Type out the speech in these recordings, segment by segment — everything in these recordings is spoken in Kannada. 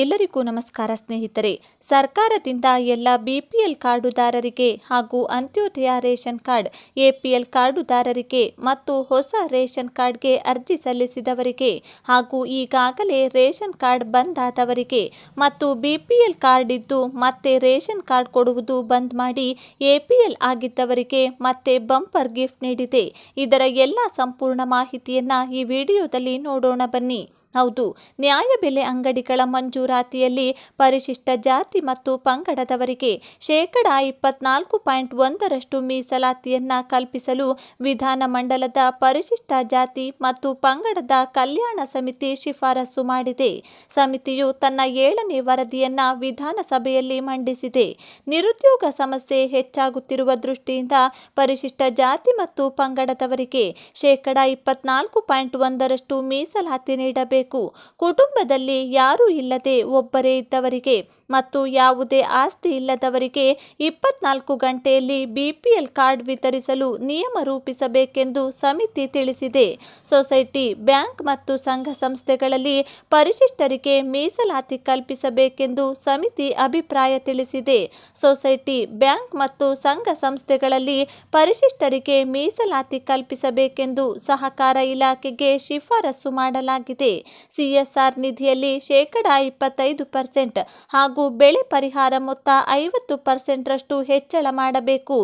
ಎಲ್ಲರಿಗೂ ನಮಸ್ಕಾರ ಸ್ನೇಹಿತರೆ ಸರ್ಕಾರದಿಂದ ಎಲ್ಲ ಬಿ ಪಿ ಎಲ್ ಕಾರ್ಡುದಾರರಿಗೆ ಹಾಗೂ Antyodaya ration card A P L ಕಾರ್ಡುದಾರರಿಗೆ ಮತ್ತು ಹೊಸ ರೇಷನ್ ಕಾರ್ಡ್ಗೆ ಅರ್ಜಿ ಸಲ್ಲಿಸಿದವರಿಗೆ ಹಾಗೂ ಈಗಾಗಲೇ ರೇಷನ್ ಕಾರ್ಡ್ ಆದವರಿಗೆ ಮತ್ತು ಬಿ ಎಲ್ ಕಾರ್ಡ್ ಇದ್ದು ಮತ್ತೆ ರೇಷನ್ ಕಾರ್ಡ್ ಕೊಡುವುದು ಬಂದ್ ಮಾಡಿ ಎ ಪಿ ಎಲ್ ಆಗಿದ್ದವರಿಗೆ ಮತ್ತೆ ಬಂಪರ್ ಗಿಫ್ಟ್ ನೀಡಿದೆ ಇದರ ಎಲ್ಲ ಸಂಪೂರ್ಣ ಮಾಹಿತಿಯನ್ನು ಈ ವಿಡಿಯೋದಲ್ಲಿ ನೋಡೋಣ ಬನ್ನಿ ಹೌದು ನ್ಯಾಯಬೆಲೆ ಅಂಗಡಿಗಳ ಮಂಜೂರಾತಿಯಲ್ಲಿ ಪರಿಶಿಷ್ಟ ಜಾತಿ ಮತ್ತು ಪಂಗಡದವರಿಗೆ ಶೇಕಡ ಇಪ್ಪತ್ನಾಲ್ಕು ಪಾಯಿಂಟ್ ಒಂದರಷ್ಟು ಮೀಸಲಾತಿಯನ್ನು ಕಲ್ಪಿಸಲು ವಿಧಾನಮಂಡಲದ ಪರಿಶಿಷ್ಟ ಜಾತಿ ಮತ್ತು ಪಂಗಡದ ಕಲ್ಯಾಣ ಸಮಿತಿ ಶಿಫಾರಸು ಮಾಡಿದೆ ಸಮಿತಿಯು ತನ್ನ ಏಳನೇ ವರದಿಯನ್ನು ವಿಧಾನಸಭೆಯಲ್ಲಿ ಮಂಡಿಸಿದೆ ನಿರುದ್ಯೋಗ ಸಮಸ್ಯೆ ಹೆಚ್ಚಾಗುತ್ತಿರುವ ದೃಷ್ಟಿಯಿಂದ ಪರಿಶಿಷ್ಟ ಜಾತಿ ಮತ್ತು ಪಂಗಡದವರಿಗೆ ಶೇಕಡ ಇಪ್ಪತ್ನಾಲ್ಕು ಪಾಯಿಂಟ್ ಒಂದರಷ್ಟು ಮೀಸಲಾತಿ ನೀಡಬೇಕು ಮಾಡಬೇಕು ಕುಟುಂಬದಲ್ಲಿ ಯಾರೂ ಇಲ್ಲದೆ ಒಬ್ಬರೇ ಇದ್ದವರಿಗೆ ಮತ್ತು ಯಾವುದೇ ಆಸ್ತಿ ಇಲ್ಲದವರಿಗೆ ಇಪ್ಪತ್ನಾಲ್ಕು ಗಂಟೆಯಲ್ಲಿ ಬಿಪಿಎಲ್ ಕಾರ್ಡ್ ವಿತರಿಸಲು ನಿಯಮ ರೂಪಿಸಬೇಕೆಂದು ಸಮಿತಿ ತಿಳಿಸಿದೆ ಸೊಸೈಟಿ ಬ್ಯಾಂಕ್ ಮತ್ತು ಸಂಘ ಸಂಸ್ಥೆಗಳಲ್ಲಿ ಪರಿಶಿಷ್ಟರಿಗೆ ಮೀಸಲಾತಿ ಕಲ್ಪಿಸಬೇಕೆಂದು ಸಮಿತಿ ಅಭಿಪ್ರಾಯ ತಿಳಿಸಿದೆ ಸೊಸೈಟಿ ಬ್ಯಾಂಕ್ ಮತ್ತು ಸಂಘ ಸಂಸ್ಥೆಗಳಲ್ಲಿ ಪರಿಶಿಷ್ಟರಿಗೆ ಮೀಸಲಾತಿ ಕಲ್ಪಿಸಬೇಕೆಂದು ಸಹಕಾರ ಇಲಾಖೆಗೆ ಶಿಫಾರಸು ಮಾಡಲಾಗಿದೆ ಸಿಎಸ್ಆರ್ ನಿಧಿಯಲ್ಲಿ ಶೇಕಡಾ ಇಪ್ಪತ್ತೈದು ಪರ್ಸೆಂಟ್ ಹಾಗೂ ಬೆಳೆ ಪರಿಹಾರ ಮೊತ್ತ ಐವತ್ತು ಪರ್ಸೆಂಟ್ರಷ್ಟು ಹೆಚ್ಚಳ ಮಾಡಬೇಕು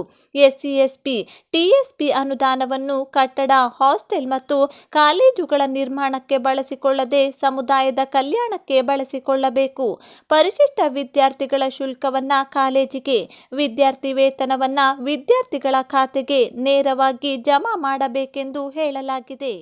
ಎಸ್ಸಿಎಸ್ಪಿ ಟಿಎಸ್ಪಿ ಅನುದಾನವನ್ನು ಕಟ್ಟಡ ಹಾಸ್ಟೆಲ್ ಮತ್ತು ಕಾಲೇಜುಗಳ ನಿರ್ಮಾಣಕ್ಕೆ ಬಳಸಿಕೊಳ್ಳದೆ ಸಮುದಾಯದ ಕಲ್ಯಾಣಕ್ಕೆ ಬಳಸಿಕೊಳ್ಳಬೇಕು ಪರಿಶಿಷ್ಟ ವಿದ್ಯಾರ್ಥಿಗಳ ಶುಲ್ಕವನ್ನ ಕಾಲೇಜಿಗೆ ವಿದ್ಯಾರ್ಥಿ ವೇತನವನ್ನ ವಿದ್ಯಾರ್ಥಿಗಳ ಖಾತೆಗೆ ನೇರವಾಗಿ ಜಮಾ ಮಾಡಬೇಕೆಂದು ಹೇಳಲಾಗಿದೆ